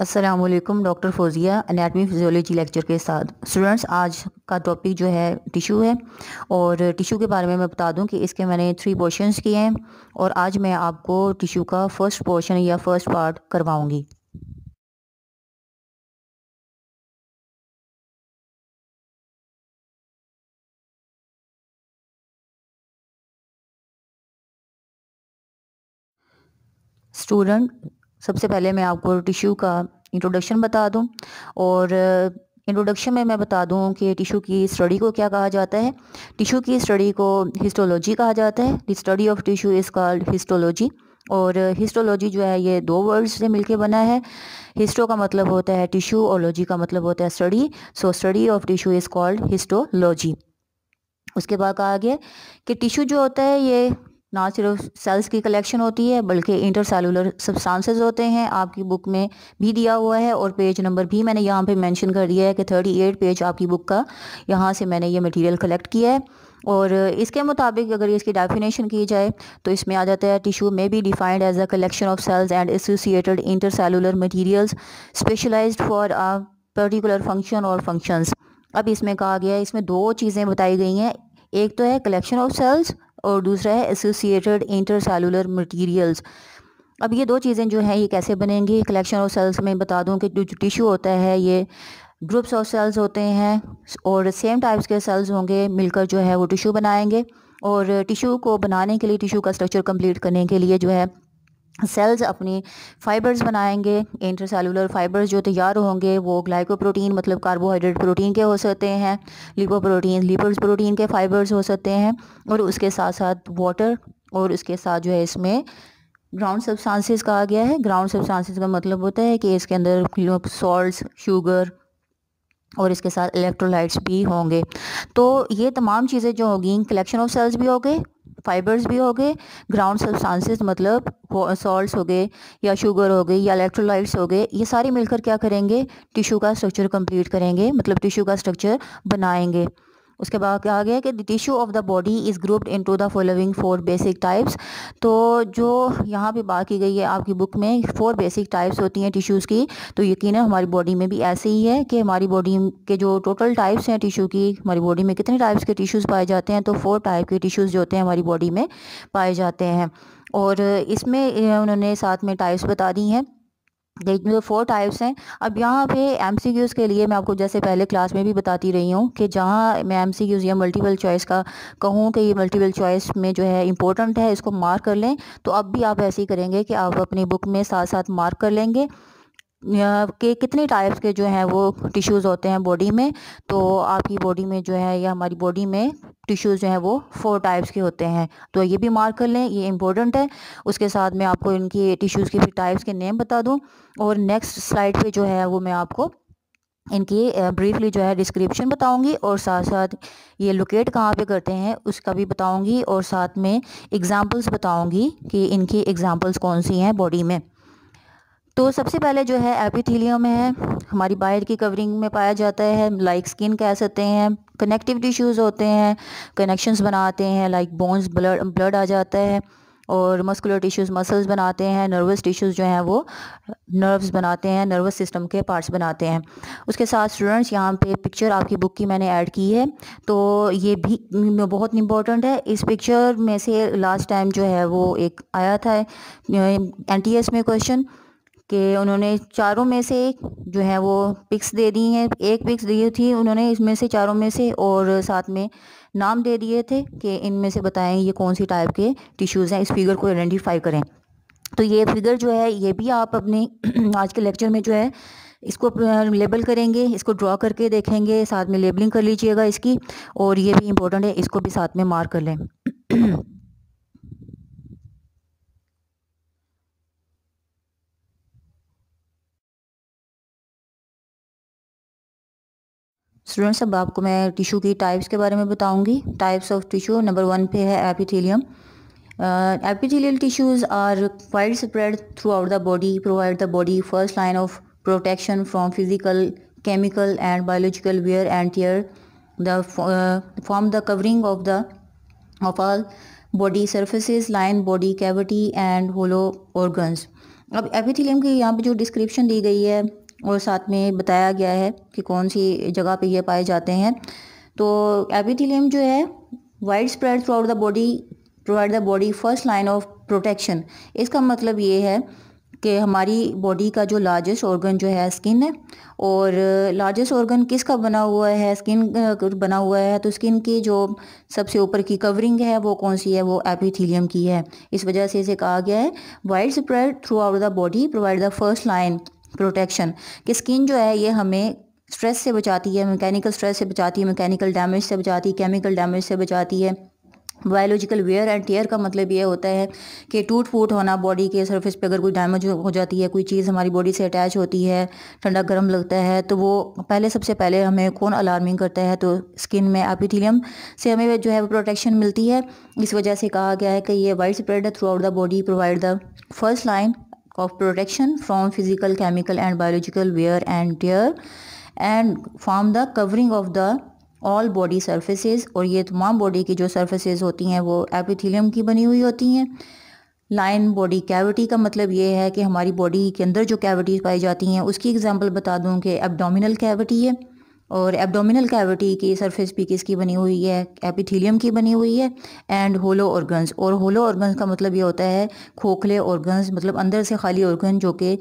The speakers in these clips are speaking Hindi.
Aslam doctor Fauzia anatomy physiology lecture के साथ स्टूडेंट्स आज का टॉपिक जो है टिशू है और टिशू के बारे में मैं बता दूं कि इसके मैंने थ्री पोर्शंस किए हैं और आज मैं आपको टिशू का फ़र्स्ट पोर्शन या फ़र्स्ट पार्ट करवाऊंगी स्टूडेंट सबसे पहले मैं आपको टिश्यू का इंट्रोडक्शन बता दूं और इंट्रोडक्शन में मैं बता दूं कि टिश्यू की स्टडी को क्या कहा जाता है टिश्यू की स्टडी को हिस्टोलॉजी कहा जाता है the study of tissue is called histology और हिस्टोलॉजी जो है ये दो वर्ड्स से मिलके बना है हिस्टो का मतलब होता है टिश्यू और लॉजी का मतलब होता है study so study of tissue is called histology उसके बाद कहा गया कि टिश्यू जो होता है ये ना सिर्फ सेल्स की कलेक्शन होती है बल्कि इंटर सेलुलर सब्सटेंसेस होते हैं आपकी बुक में भी दिया हुआ है और पेज नंबर भी मैंने यहाँ पे मेंशन कर दिया है कि 38 पेज आपकी बुक का यहाँ से मैंने ये मटेरियल कलेक्ट किया है और इसके मुताबिक अगर इसकी डेफिनेशन की जाए तो इसमें आ जाता है टिशू में भी defined as a collection of cells and associated intercellular materials specialise for a particular function और फंक्शंस अब इसमें कहा गया है इसमें दो चीज़ें बताई गई हैं एक तो है कलेक्शन ऑफ सेल्स और दूसरा है एसोसिएटेड इंटरसेलुलर मटेरियल्स अब ये दो चीज़ें जो हैं ये कैसे बनेंगी कलेक्शन ऑफ सेल्स में बता दूं कि जो टिश्यू होता है ये ग्रुप्स ऑफ सेल्स होते हैं और सेम टाइप्स के सेल्स होंगे मिलकर जो है वो टिश्यू बनाएंगे और टिश्यू को बनाने के लिए टिश्यू का स्ट्रक्चर कंप्लीट करने के लिए जो है सेल्स अपने फाइबर्स बनाएंगे इंटरसेलुलर फाइबर्स जो तैयार होंगे वो ग्लाइकोप्रोटीन मतलब कार्बोहाइड्रेट प्रोटीन के हो सकते हैं लिपोप्रोटीन लिपर्स प्रोटीन के फाइबर्स हो सकते हैं और उसके साथ साथ वाटर और उसके साथ जो है इसमें ग्राउंड सब्सटेंसेस कहा गया है ग्राउंड सब्सटेंसेस का मतलब होता है कि इसके अंदर सॉल्ट्स शुगर और इसके साथ इलेक्ट्रोलाइट्स भी होंगे तो ये तमाम चीज़ें जो होगी कलेक्शन ऑफ सेल्स भी हो गए फाइबर्स भी हो गए ग्राउंड सब्सटेंसेस मतलब सॉल्ट्स हो गए या शुगर हो गए या इलेक्ट्रोलाइट्स हो गए ये सारे मिलकर क्या करेंगे टिश्यू का स्ट्रक्चर कंप्लीट करेंगे मतलब टिश्यू का स्ट्रक्चर बनाएंगे उसके बाद कहा गया कि the tissue of the body is grouped into the following four basic types तो जो यहाँ पे बात की गई है आपकी बुक में फोर बेसिक टाइप्स होती हैं टिश्यूज़ की तो यकीन हमारी बॉडी में भी ऐसे ही है कि हमारी बॉडी के जो टोटल टाइप्स हैं टिशू की हमारी बॉडी में कितने टाइप्स के टिशूज़ पाए जाते हैं तो फोर टाइप के टिशूज़ जो होते हैं हमारी बॉडी में पाए जाते हैं और इसमें उन्होंने साथ में टाइप्स बता दी हैं देखिए फोर टाइप्स हैं अब यहाँ पे एमसीक्यूज़ के लिए मैं आपको जैसे पहले क्लास में भी बताती रही हूँ कि जहाँ मैं एमसीक्यूज़ या मल्टीपल चॉइस का कहूँ कि ये मल्टीपल चॉइस में जो है इंपॉर्टेंट है इसको मार्क कर लें तो अब भी आप ऐसे ही करेंगे कि आप अपनी बुक में साथ साथ मार्क कर लेंगे के कितने टाइप्स के जो हैं वो टिश्यूज़ होते हैं बॉडी में तो आपकी बॉडी में जो है या हमारी बॉडी में टिश्यूज़ जो हैं वो फोर टाइप्स के होते हैं तो ये भी मार्क कर लें ये इंपॉर्टेंट है उसके साथ मैं आपको इनकी टिश्यूज़ के भी टाइप्स के नेम बता दूँ और नेक्स्ट स्लाइड पर जो है वो मैं आपको इनकी ब्रीफली जो है डिस्क्रिप्शन बताऊंगी और साथ साथ ये लोकेट कहाँ पे करते हैं उसका भी बताऊंगी और साथ में एग्जांपल्स बताऊंगी कि इनकी एग्जांपल्स कौन सी हैं बॉडी में तो सबसे पहले जो है एपिथीलियम है हमारी बाहर की कवरिंग में पाया जाता है लाइक स्किन कह सकते हैं कनेक्टिव टिश्यूज़ होते हैं कनेक्शंस बनाते हैं लाइक बोन्स ब्लड ब्लड आ जाता है और मस्कुलर टिश्यूज़ मसल्स बनाते हैं नर्वस टिश्यूज़ जो हैं वो नर्व्स बनाते हैं नर्वस सिस्टम के पार्ट्स बनाते हैं उसके साथ स्टूडेंट्स यहाँ पे पिक्चर आपकी बुक की मैंने ऐड की है तो ये भी बहुत इंपॉर्टेंट है इस पिक्चर में से लास्ट टाइम जो है वो एक आया था एन में क्वेश्चन कि उन्होंने चारों में से जो है वो पिक्स दे दी हैं एक पिक्स दी थी उन्होंने इसमें से चारों में से और साथ में नाम दे दिए थे कि इनमें से बताएं ये कौन सी टाइप के टिश्यूज़ हैं इस फिगर को आइडेंटिफाई करें तो ये फिगर जो है ये भी आप अपने आज के लेक्चर में जो है इसको लेबल करेंगे इसको ड्रॉ करके देखेंगे साथ में लेबलिंग कर लीजिएगा इसकी और ये भी इम्पोर्टेंट है इसको भी साथ में मार्क कर लें स्टूडेंट्स अब आपको मैं टिशू की टाइप्स के बारे में बताऊंगी types of tissue number one पे है epithelium epithelial tissues are widespread throughout the body provide the body first line of protection from physical chemical and biological wear and tear the form the covering of the of all body surfaces line body cavity and hollow organs अब एपिथिलियम की यहाँ पे जो डिस्क्रिप्शन दी गई है और साथ में बताया गया है कि कौन सी जगह पे ये पाए जाते हैं तो एपिथिलियम जो है widespread throughout the body provide the body first line of protection इसका मतलब ये है कि हमारी बॉडी का जो लार्जेस्ट ऑर्गन जो है स्किन है और लार्जेस्ट ऑर्गन किसका बना हुआ है स्किन बना हुआ है तो स्किन की जो सबसे ऊपर की कवरिंग है वो कौन सी है वो एपिथीलियम की है इस वजह से इसे कहा गया है widespread throughout the body provide the first line protection कि स्किन जो है ये हमें स्ट्रेस से बचाती है मैकेनिकल स्ट्रेस से बचाती है मैकेनिकल डैमेज से बचाती है केमिकल डैमेज से बचाती है बायोलॉजिकल वेयर एंड टेयर का मतलब ये होता है कि टूट फूट होना बॉडी के सरफेस पे अगर कोई डैमेज हो जाती है कोई चीज़ हमारी बॉडी से अटैच होती है ठंडा गर्म लगता है तो वो पहले सबसे पहले हमें कौन अलार्मिंग करता है तो स्किन में एपिथीलियम से हमें जो है वो प्रोटेक्शन मिलती है इस वजह से कहा गया है कि ये वाइड स्प्रेड है throughout the body provide the first line of protection from physical, chemical and biological wear and tear and form the covering of the all body surfaces और ये तमाम body की जो surfaces होती हैं वो epithelium की बनी हुई होती हैं लाइन बॉडी कैविटी का मतलब ये है कि हमारी बॉडी के अंदर जो कैविटीज़ पाई जाती हैं उसकी एग्जांपल बता दूं कि एब्डोमिनल कैविटी है और एब्डोमिनल कैविटी की सरफेस भी किसकी बनी हुई है एपिथीलियम की बनी हुई है एंड होलो ऑर्गन्स और होलो ऑर्गन्स का मतलब ये होता है खोखले ऑर्गन्स मतलब अंदर से खाली ऑर्गन जो कि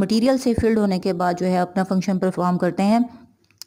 मटेरियल से फिल्ड होने के बाद जो है अपना फंक्शन परफॉर्म करते हैं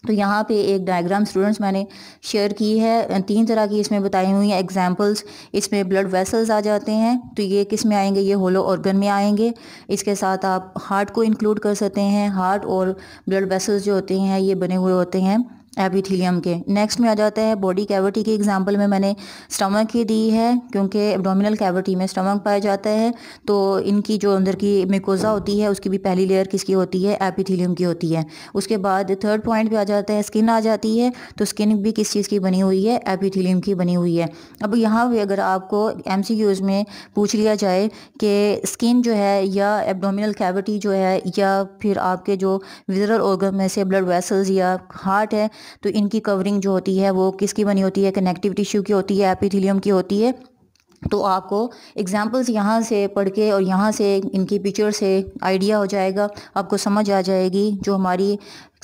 तो यहाँ पे एक डायग्राम स्टूडेंट्स मैंने शेयर की है तीन तरह की इसमें बताई हुई हैं एग्जाम्पल्स इसमें ब्लड वेसल्स आ जाते हैं तो ये किस में आएंगे ये होलो ऑर्गन में आएंगे इसके साथ आप हार्ट को इंक्लूड कर सकते हैं हार्ट और ब्लड वेसल्स जो होते हैं ये बने हुए होते हैं एपिथीलियम के नेक्स्ट में आ जाता है बॉडी कैविटी के एग्जाम्पल में मैंने स्टमक की दी है क्योंकि एब्डोमिनल कैविटी में स्टमक पाया जाता है तो इनकी जो अंदर की मेकोजा होती है उसकी भी पहली लेयर किसकी होती है एपिथीलियम की होती है उसके बाद थर्ड पॉइंट पे आ जाता है स्किन आ जाती है तो स्किन भी किस चीज़ की बनी हुई है एपिथीलियम की बनी हुई है अब यहाँ भी अगर आपको एम में पूछ लिया जाए कि स्किन जो है या एबडोमिनल कैविटी जो है या फिर आपके जो विजरल ऑर्गन में से ब्लड वेसल्स या हार्ट है तो इनकी कवरिंग जो होती है वो किसकी बनी होती है कनेक्टिव टिश्यू की होती है एपिथिलियम की होती है तो आपको एग्जाम्पल्स यहाँ से पढ़ के और यहाँ से इनकी पिक्चर से आइडिया हो जाएगा आपको समझ आ जाएगी जो हमारी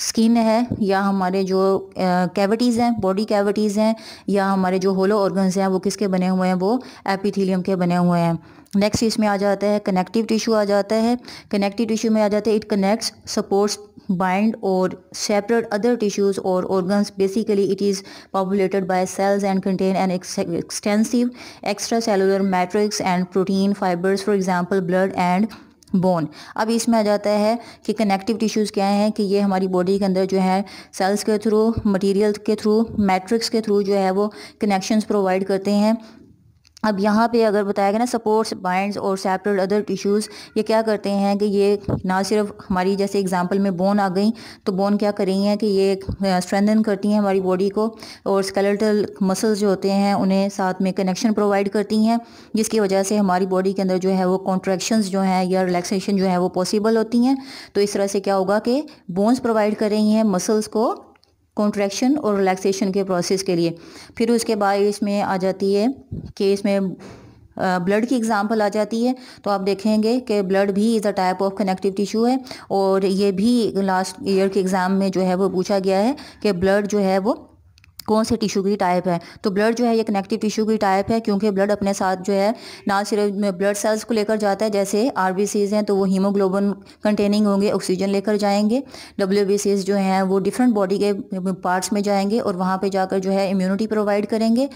स्किन है या हमारे जो कैविटीज़ हैं बॉडी कैविटीज़ हैं या हमारे जो होलो ऑर्गन्स हैं वो किसके बने हुए हैं वो एपिथीलियम के बने हुए हैं नेक्स्ट इसमें आ जाता है कनेक्टिव टिश्यू आ जाता है कनेक्टिव टिश्यू में आ जाता है it connects supports bind or separate other tissues or organs basically it is populated by cells and contain an ex extensive extracellular matrix and protein fibers for example blood and bone अब इसमें आ जाता है कि कनेक्टिव टिश्यूज़ क्या हैं कि ये हमारी बॉडी के अंदर जो है सेल्स के थ्रू मटेरियल के थ्रू मैट्रिक्स के थ्रू जो है वो कनेक्शंस प्रोवाइड करते हैं अब यहाँ पे अगर बताया गया ना सपोर्ट्स बाइंड्स और सेपरेट अदर टिश्यूज़ ये क्या करते हैं कि ये ना सिर्फ हमारी जैसे एग्जांपल में बोन आ गई तो बोन क्या कर रही हैं कि ये स्ट्रेंथन करती हैं हमारी बॉडी को और स्केलेटल मसल्स जो होते हैं उन्हें साथ में कनेक्शन प्रोवाइड करती हैं जिसकी वजह से हमारी बॉडी के अंदर जो है वो कॉन्ट्रैक्शन जो हैं या रिलैक्सेशन जो है वो पॉसिबल होती हैं तो इस तरह से क्या होगा कि बोन्स प्रोवाइड कर रही हैं मसल्स को कॉन्ट्रैक्शन और रिलैक्सेशन के प्रोसेस के लिए फिर उसके बाद इसमें आ जाती है कि इसमें ब्लड की एग्ज़ाम्पल आ जाती है तो आप देखेंगे कि ब्लड भी is a type of connective tissue है और ये भी लास्ट ईयर के एग्ज़ाम में जो है वो पूछा गया है कि ब्लड जो है वो कौन से टिशू की टाइप है तो ब्लड जो है ये कनेक्टिव टिशू की टाइप है क्योंकि ब्लड अपने साथ जो है ना सिर्फ ब्लड सेल्स को लेकर जाता है जैसे आर हैं तो वो हीमोग्लोबन कंटेनिंग होंगे ऑक्सीजन लेकर जाएंगे डब्ल्यू जो हैं वो डिफरेंट बॉडी के पार्ट्स में जाएंगे और वहाँ पर जाकर जो है इम्यूनिटी प्रोवाइड करेंगे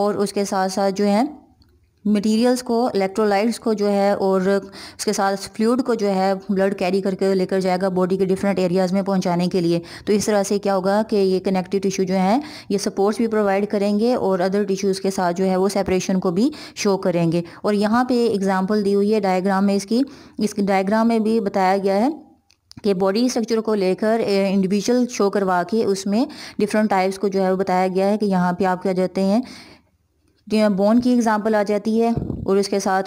और उसके साथ साथ जो है मटेरियल्स को इलेक्ट्रोलाइट्स को जो है और उसके साथ फ्लूड को जो है ब्लड कैरी करके लेकर जाएगा बॉडी के डिफरेंट एरियाज़ में पहुंचाने के लिए तो इस तरह से क्या होगा कि ये कनेक्टिव टिश्यू जो है ये सपोर्ट्स भी प्रोवाइड करेंगे और अदर टिश्यूज़ के साथ जो है वो सेपरेशन को भी शो करेंगे और यहाँ पे एग्ज़ाम्पल दी हुई है डायग्राम में इसकी इस डायग्राम में भी बताया गया है के बॉडी स्ट्रक्चर को लेकर इंडिविजुअल शो करवा के उसमें डिफरेंट टाइप्स को जो है वो बताया गया है कि यहाँ पे आप क्या जाते हैं बोन की एग्ज़ाम्पल आ जाती है और इसके साथ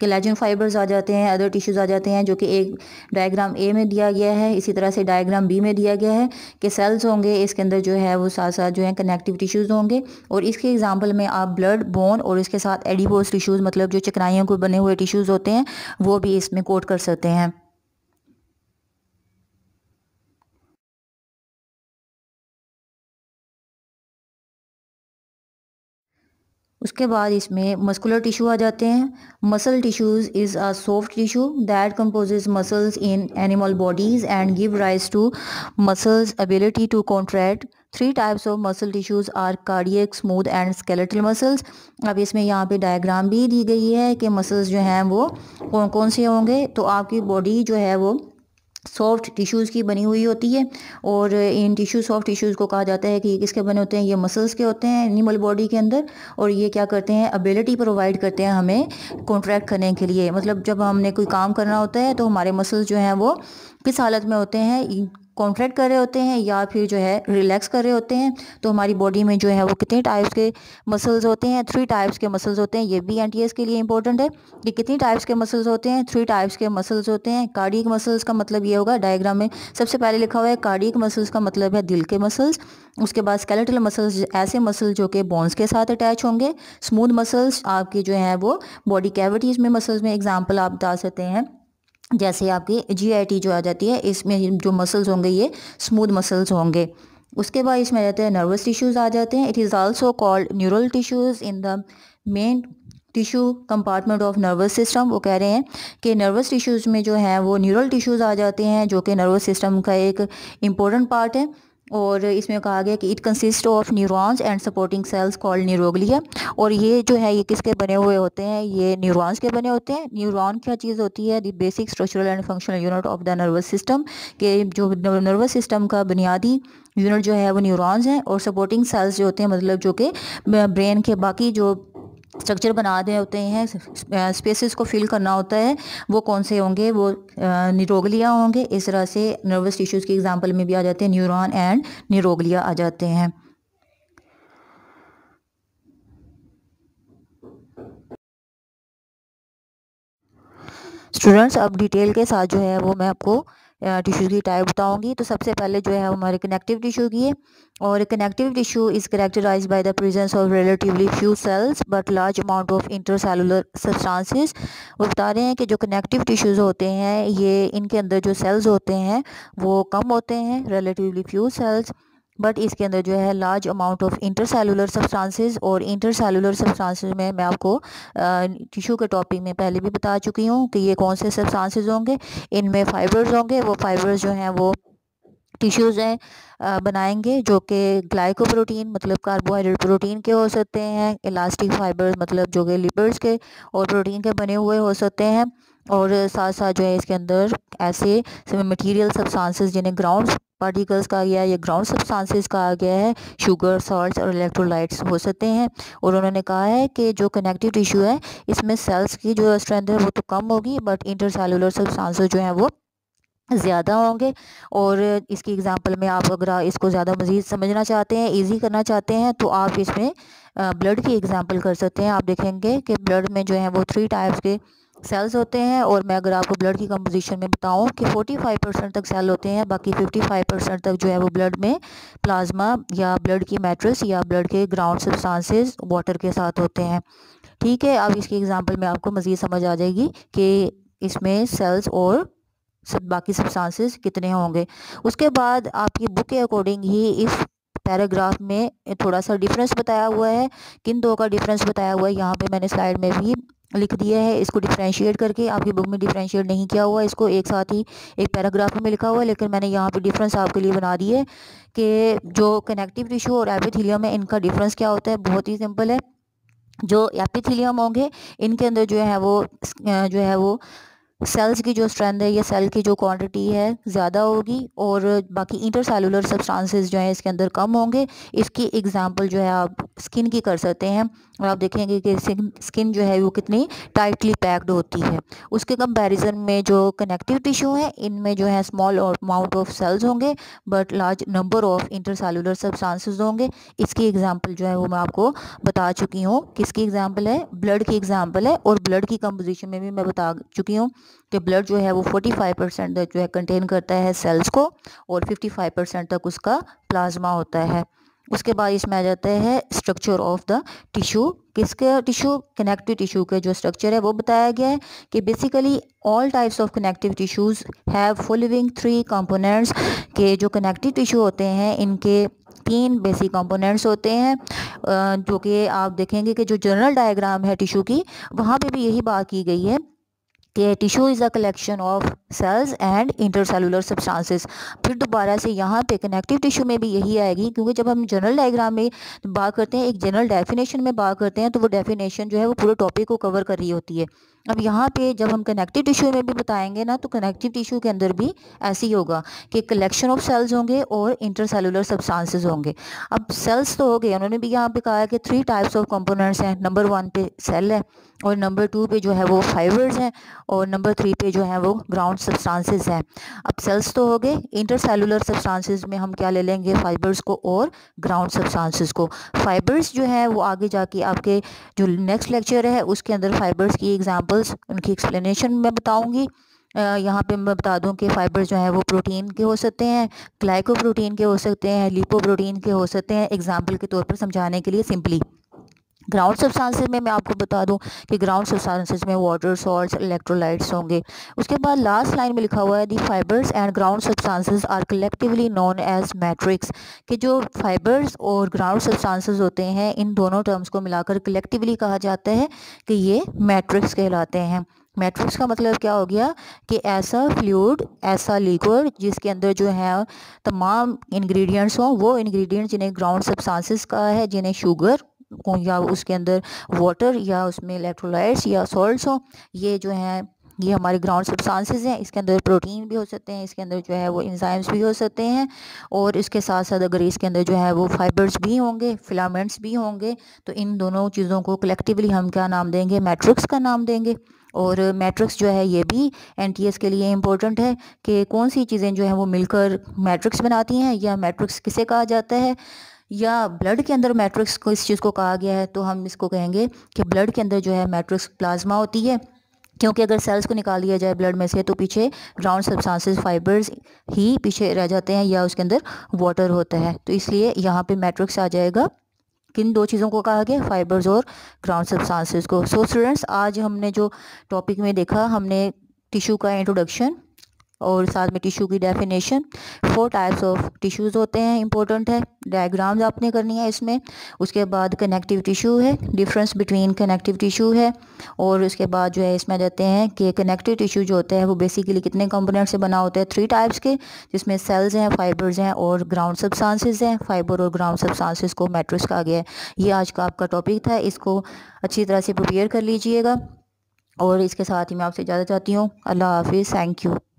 कलेजन फाइबर्स आ जाते हैं अदर टिश्यूज़ आ जाते हैं जो कि एक डायग्राम ए में दिया गया है इसी तरह से डायग्राम बी में दिया गया है कि सेल्स होंगे इसके अंदर जो है वो साथ साथ जो है कनेक्टिव टिश्यूज़ होंगे और इसके एग्जांपल में आप ब्लड बोन और इसके साथ एडिबोस टिश्यूज़ मतलब जो चकनाइयों को बने हुए टिश्यूज़ होते हैं वो भी इसमें कोट कर सकते हैं उसके बाद इसमें मस्कुलर टिश्यू आ जाते हैं muscle tissues is a soft tissue that composes muscles in animal bodies and give rise to muscles ability to contract three types of muscle tissues are cardiac smooth and skeletal muscles अब इसमें यहाँ पे डायग्राम भी दी गई है कि मसल्स जो हैं वो कौन कौन से होंगे तो आपकी बॉडी जो है वो सॉफ्ट टिश्यूज़ की बनी हुई होती है और इन टिश्यू सॉफ्ट टिश्यूज़ को कहा जाता है कि ये किसके बने होते हैं ये मसल्स के होते हैं एनिमल बॉडी के अंदर और ये क्या करते हैं एबिलिटी प्रोवाइड करते हैं हमें कॉन्ट्रैक्ट करने के लिए मतलब जब हमने कोई काम करना होता है तो हमारे मसल्स जो हैं वो किस हालत में होते हैं कॉन्ट्रैक्ट कर रहे होते हैं या फिर जो है रिलैक्स कर रहे होते हैं तो हमारी बॉडी में जो है वो कितने टाइप्स के मसल्स होते हैं थ्री टाइप्स के मसल्स होते हैं ये भी एन के लिए इंपॉर्टेंट है कि कितने टाइप्स के मसल्स होते हैं थ्री टाइप्स के मसल्स होते हैं कार्डिक मसल्स का मतलब ये होगा डायग्राम में सबसे पहले लिखा हुआ है कार्डिक मसल्स का मतलब है दिल के मसल्स उसके बाद स्केलेटल मसल्स ऐसे मसल जो कि बोन्स के साथ अटैच होंगे स्मूथ मसल्स आपके जो है वो बॉडी कैविटीज़ में मसल्स में एग्जाम्पल आप बता सकते हैं जैसे आपकी जीआईटी जो आ जाती है इसमें जो मसल्स होंगे ये स्मूथ मसल्स होंगे उसके बाद इसमें जाते हैं नर्वस टिश्यूज़ आ जाते हैं it is also called neural tissues in the main tissue compartment of nervous system वो कह रहे हैं कि नर्वस टिश्यूज़ में जो हैं वो न्यूरल टिश्यूज़ आ जाते हैं जो कि नर्वस सिस्टम का एक इम्पोर्टेंट पार्ट है और इसमें कहा गया कि it consist of neurons and supporting cells called neuroglia और ये जो है ये किसके बने हुए होते हैं ये न्यूरॉन्स के बने होते हैं न्यूरॉन क्या चीज़ होती है the basic structural and functional unit of the nervous system के जो नर्वस सिस्टम का बुनियादी यूनिट जो है वो न्यूरॉन्स हैं और सपोर्टिंग सेल्स जो होते हैं मतलब जो कि ब्रेन के बाकी जो स्ट्रक्चर बना दे होते हैं स्पेसेस को फिल करना होता है वो कौन से होंगे वो निरोगलिया होंगे इस तरह से नर्वस टिश्यूज़ के एग्जांपल में भी आ जाते हैं न्यूरॉन एंड निरोगलिया आ जाते हैं स्टूडेंट्स अब डिटेल के साथ जो है वो मैं आपको टिश्यूज़ की टाइप बताऊँगी तो सबसे पहले जो है हमारे कनेक्टिव टिश्यू की है और connective tissue is characterise by the presence of relatively few cells but large amount of intercellular substances वो बता रहे हैं कि जो कनेक्टिव टिश्यूज़ होते हैं ये इनके अंदर जो सेल्स होते हैं वो कम होते हैं रिलेटिवली फ्यू सेल्स बट इसके अंदर जो है large amount of intercellular substances और इंटरसेलुलर सब्सटेंसेस में मैं आपको टिश्यू के टॉपिक में पहले भी बता चुकी हूँ कि ये कौन से सब्सटेंसेस होंगे इनमें फाइबर्स होंगे वो फाइबर्स जो हैं वो टिश्यूज़ हैं बनाएंगे जो कि ग्लाइकोप्रोटीन मतलब कार्बोहाइड्रेट प्रोटीन के हो सकते हैं इलास्टिक फाइबर्स मतलब जो कि लिपर्स के और प्रोटीन के बने हुए हो सकते हैं और साथ साथ जो है इसके अंदर ऐसे मटेरियल सब्सटेंसेस जिन्हें ग्राउंड पार्टिकल्स कहा गया है या ग्राउंड सब्सटेंसेस कहा गया है शुगर सॉल्ट और इलेक्ट्रोलाइट्स हो सकते हैं और उन्होंने कहा है कि जो कनेक्टिव टिश्यू है इसमें सेल्स की जो स्ट्रेंथ है वो तो कम होगी बट इंटरसेलुलर सब्सटेंसेस जो हैं वो ज़्यादा होंगे और इसकी एग्ज़ाम्पल में आप अगर इसको ज़्यादा मज़ीद समझना चाहते हैं ईजी करना चाहते हैं तो आप इसमें ब्लड की एग्ज़ाम्पल कर सकते हैं आप देखेंगे कि ब्लड में जो है वो थ्री टाइप्स के सेल्स होते हैं और मैं अगर आपको ब्लड की कंपोजिशन में बताऊं कि 45 परसेंट तक सेल होते हैं बाकी 55 परसेंट तक जो है वो ब्लड में प्लाज्मा या ब्लड की मैट्रिक्स या ब्लड के ग्राउंड सब्सटेंसेस वाटर के साथ होते हैं ठीक है अब इसकी एग्जांपल में आपको मज़ीद समझ आ जाएगी कि इसमें सेल्स और सब बाकी सब्सटेंसेस कितने होंगे उसके बाद आपकी बुक के अकॉर्डिंग ही इस पैराग्राफ में थोड़ा सा डिफरेंस बताया हुआ है किन दो का डिफरेंस बताया हुआ है यहाँ पे मैंने स्लाइड में भी लिख दिया है इसको डिफ्रेंशिएट करके आपकी बुक में डिफ्रेंशिएट नहीं किया हुआ इसको एक साथ ही एक पैराग्राफ में लिखा हुआ है लेकिन मैंने यहाँ पे डिफरेंस आपके लिए बना दी है कि जो कनेक्टिव टिश्यू और एपिथीलियम है इनका डिफरेंस क्या होता है बहुत ही सिंपल है जो एपिथीलियम होंगे इनके अंदर जो है वो जो है वो सेल्स की जो स्ट्रेंथ है या सेल की जो क्वांटिटी है ज़्यादा होगी और बाकी इंटरसेलुलर सब्सटेंसेस जो हैं इसके अंदर कम होंगे इसकी एग्जांपल जो है आप स्किन की कर सकते हैं और आप देखेंगे कि स्किन जो है वो कितनी टाइटली पैक्ड होती है उसके कंपैरिजन में जो कनेक्टिव टिश्यू हैं इनमें जो है स्मॉल अमाउंट ऑफ सेल्स होंगे but large number of intercellular substances होंगे इसकी एग्जाम्पल जो है वो मैं आपको बता चुकी हूँ किसकी एग्जाम्पल है ब्लड की एग्जाम्पल है और ब्लड की कंपोजिशन में भी मैं बता चुकी हूँ कि ब्लड जो है वो 45 परसेंट तक जो है कंटेन करता है सेल्स को और 55 परसेंट तक उसका प्लाज्मा होता है उसके बाद इसमें आ जाता है स्ट्रक्चर ऑफ द टिश्यू किसके टिश्यू कनेक्टिव टिश्यू के जो स्ट्रक्चर है वो बताया गया है कि basically all types of connective tissues have following three components के जो कनेक्टिव टिश्यू होते हैं इनके तीन बेसिक कंपोनेंट्स होते हैं जो कि आप देखेंगे कि जो जनरल डायग्राम है टिशू की वहाँ पर भी यही बात की गई है tissue is a collection of cells and intercellular substances फिर दोबारा से यहाँ पे कनेक्टिव टिश्यू में भी यही आएगी क्योंकि जब हम जनरल डायग्राम में बात करते हैं एक जनरल डेफिनेशन में बात करते हैं तो वो डेफिनेशन जो है वो पूरे टॉपिक को कवर कर रही होती है अब यहाँ पे जब हम कनेक्टिव टिश्यू में भी बताएंगे ना तो कनेक्टिव टिश्यू के अंदर भी ऐसे ही होगा कि कलेक्शन ऑफ सेल्स होंगे और इंटरसेलुलर सब्सटेंसेस होंगे अब सेल्स तो हो गए उन्होंने भी यहाँ पे कहा कि थ्री टाइप्स ऑफ कंपोनेंट्स हैं नंबर वन पे सेल है और नंबर टू पे जो है वो फाइबर्स हैं और नंबर थ्री पे जो है वो ग्राउंड सब्सटेंसेस हैं अब सेल्स तो हो गए इंटरसेलुलर सब्सटेंसेस में हम क्या ले लेंगे फाइबर्स को और ग्राउंड सब्सटेंसेस को फाइबर्स जो है वो आगे जाके आपके जो नेक्स्ट लेक्चर है उसके अंदर फाइबर्स की एग्जाम्पल्स उनकी एक्सप्लेनेशन मैं बताऊँगी यहाँ पे मैं बता दूँ कि फाइबर जो है वो प्रोटीन के हो सकते हैं क्लाइको प्रोटीन के हो सकते हैं लिपो प्रोटीन के हो सकते हैं एग्जाम्पल के तौर पर समझाने के लिए सिंपली ग्राउंड सब्सटेंसेस में मैं आपको बता दूं कि ग्राउंड सब्सटेंसेस में वाटर सॉल्ट इलेक्ट्रोलाइट्स होंगे उसके बाद लास्ट लाइन में लिखा हुआ है the fibres and ground substances are collectively known as matrix कि जो फाइबर्स और ग्राउंड सब्सटेंसेस होते हैं इन दोनों टर्म्स को मिलाकर कलेक्टिवली कहा जाता है कि ये मैट्रिक्स कहलाते हैं मैट्रिक्स का मतलब क्या हो गया कि ऐसा फ्लूड ऐसा लिक्विड जिसके अंदर जो है तमाम इंग्रेडिएंट्स हों वो इंग्रेडिएंट्स जिन्हें ग्राउंड सब्सटेंसेस का है जिन्हें शुगर या उसके अंदर वाटर या उसमें इलेक्ट्रोलाइट्स या सॉल्ट्स हों ये जो हैं ये हमारे ग्राउंड सब्सटेंसेस हैं इसके अंदर प्रोटीन भी हो सकते हैं इसके अंदर जो है वो इंजाइम्स भी हो सकते हैं और इसके साथ साथ अगर इसके अंदर जो है वो फाइबर्स भी होंगे फिलामेंट्स भी होंगे तो इन दोनों चीज़ों को कलेक्टिवली हम क्या नाम देंगे मैट्रिक्स का नाम देंगे और मैट्रिक्स जो है ये भी एन के लिए इम्पोर्टेंट है कि कौन सी चीज़ें जो है वो मिलकर मैट्रिक्स बनाती हैं या मैट्रिक्स किसे कहा जाता है या ब्लड के अंदर मैट्रिक्स को इस चीज़ को कहा गया है तो हम इसको कहेंगे कि ब्लड के अंदर जो है मैट्रिक्स प्लाज्मा होती है क्योंकि अगर सेल्स को निकाल लिया जाए ब्लड में से तो पीछे ग्राउंड सब्सटेंसेस फाइबर्स ही पीछे रह जाते हैं या उसके अंदर वाटर होता है तो इसलिए यहाँ पे मैट्रिक्स आ जाएगा किन दो चीज़ों को कहा गया फाइबर्स और ग्राउंड सब्सटेंसेस को सो so, स्टूडेंट्स आज हमने जो टॉपिक में देखा हमने टिश्यू का इंट्रोडक्शन और साथ में टिशू की definition four types of tissues होते हैं इंपॉर्टेंट है डायग्राम्स आपने करनी है इसमें उसके बाद कनेक्टिव टिशू है डिफरेंस बिटवीन कनेक्टिव टिशू है और उसके बाद जो है इसमें देते हैं कि कनेक्टिव टिशू जो होते हैं वो बेसिकली कितने कंपोनेंट से बना होता है थ्री टाइप्स के जिसमें सेल्स हैं फाइबर्स हैं और ग्राउंड सब्सटेंसेस हैं फाइबर और ग्राउंड सब्सटांसिस को मैट्रिक्स कहा गया है ये आज का आपका टॉपिक था इसको अच्छी तरह से प्रिपेयर कर लीजिएगा और इसके साथ ही मैं आपसे ज़्यादा चाहती हूँ अल्लाह हाफिज़ थैंक यू